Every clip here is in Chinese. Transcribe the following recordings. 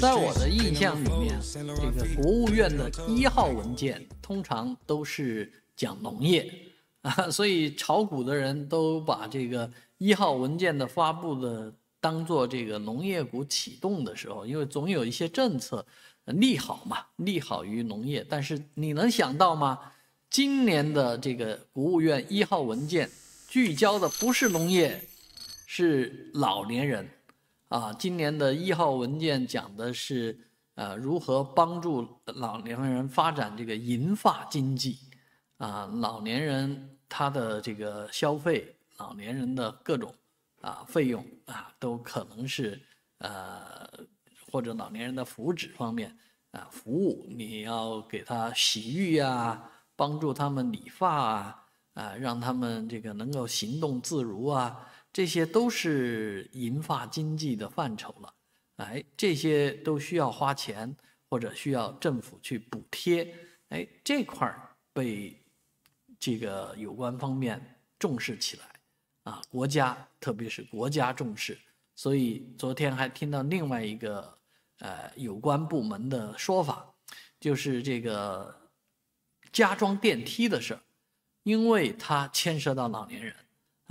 在我的印象里面，这个国务院的一号文件通常都是讲农业 啊，所以炒股的人都把这个一号文件的发布的当做这个农业股启动的时候，因为总有一些政策利好嘛，利好于农业。但是你能想到吗？今年的这个国务院一号文件聚焦的不是农业，是老年人。啊，今年的一号文件讲的是，呃，如何帮助老年人发展这个银发经济，啊，老年人他的这个消费，老年人的各种啊费用啊，都可能是，呃，或者老年人的福祉方面，啊，服务你要给他洗浴啊，帮助他们理发啊，啊，让他们这个能够行动自如啊。这些都是银发经济的范畴了，哎，这些都需要花钱或者需要政府去补贴，哎，这块儿被这个有关方面重视起来，啊，国家特别是国家重视，所以昨天还听到另外一个呃有关部门的说法，就是这个加装电梯的事儿，因为它牵涉到老年人。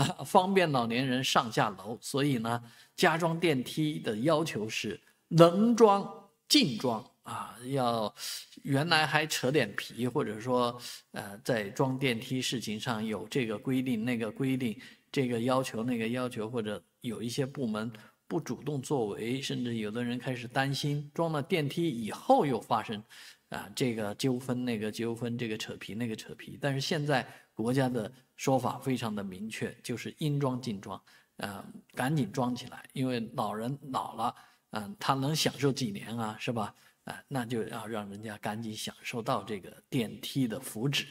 方便老年人上下楼，所以呢，加装电梯的要求是能装尽装啊。要原来还扯点皮，或者说，呃，在装电梯事情上有这个规定那个规定，这个要求那个要求，或者有一些部门。不主动作为，甚至有的人开始担心装了电梯以后又发生，啊，这个纠纷那个纠纷，这个扯皮那个扯皮。但是现在国家的说法非常的明确，就是应装尽装，啊，赶紧装起来，因为老人老了，嗯，他能享受几年啊，是吧？啊，那就要让人家赶紧享受到这个电梯的福祉，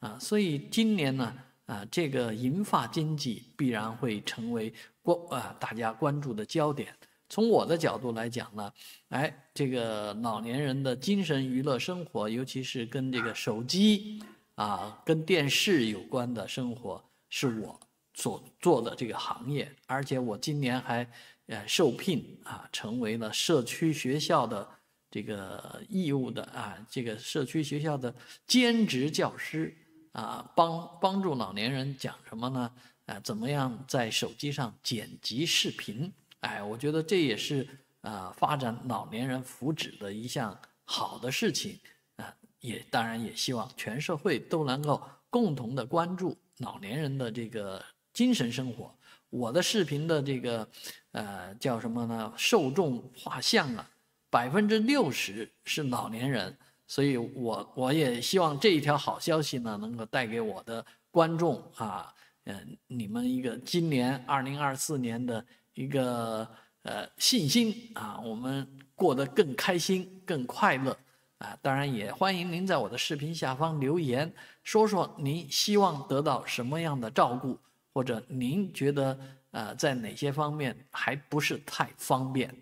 啊，所以今年呢。啊，这个银发经济必然会成为关啊大家关注的焦点。从我的角度来讲呢，哎，这个老年人的精神娱乐生活，尤其是跟这个手机啊、跟电视有关的生活，是我所做的这个行业。而且我今年还呃受聘啊，成为了社区学校的这个义务的啊这个社区学校的兼职教师。啊，帮帮助老年人讲什么呢？啊，怎么样在手机上剪辑视频？哎，我觉得这也是啊，发展老年人福祉的一项好的事情。啊，也当然也希望全社会都能够共同的关注老年人的这个精神生活。我的视频的这个，呃，叫什么呢？受众画像啊，百分之六十是老年人。所以我我也希望这一条好消息呢，能够带给我的观众啊，嗯，你们一个今年二零二四年的一个呃信心啊，我们过得更开心、更快乐啊。当然，也欢迎您在我的视频下方留言，说说您希望得到什么样的照顾，或者您觉得呃在哪些方面还不是太方便。